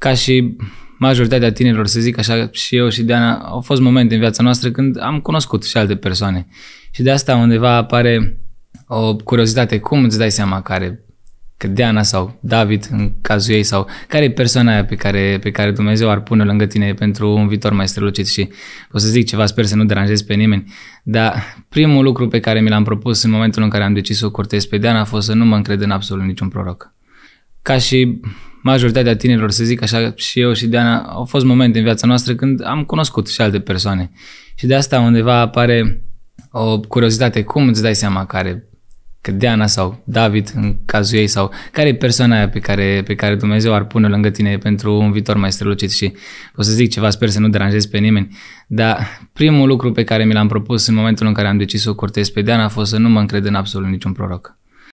ca și majoritatea tinerilor, să zic așa, și eu și Diana, au fost momente în viața noastră când am cunoscut și alte persoane. Și de asta undeva apare o curiozitate. Cum îți dai seama care că Diana sau David în cazul ei sau care e persoana aia pe care, pe care Dumnezeu ar pune lângă tine pentru un viitor mai strălucit și o să zic ceva, sper să nu deranjez pe nimeni, dar primul lucru pe care mi l-am propus în momentul în care am decis să o cortez pe Diana a fost să nu mă încred în absolut niciun proroc. Ca și majoritatea tinerilor, să zic așa, și eu și Diana, au fost momente în viața noastră când am cunoscut și alte persoane. Și de asta undeva apare o curiozitate. Cum îți dai seama care că Diana sau David în cazul ei sau care e persoana aia pe care, pe care Dumnezeu ar pune lângă tine pentru un viitor mai strălucit și o să zic ceva, sper să nu deranjez pe nimeni, dar primul lucru pe care mi l-am propus în momentul în care am decis să o cortez pe Diana a fost să nu mă încred în absolut niciun proroc.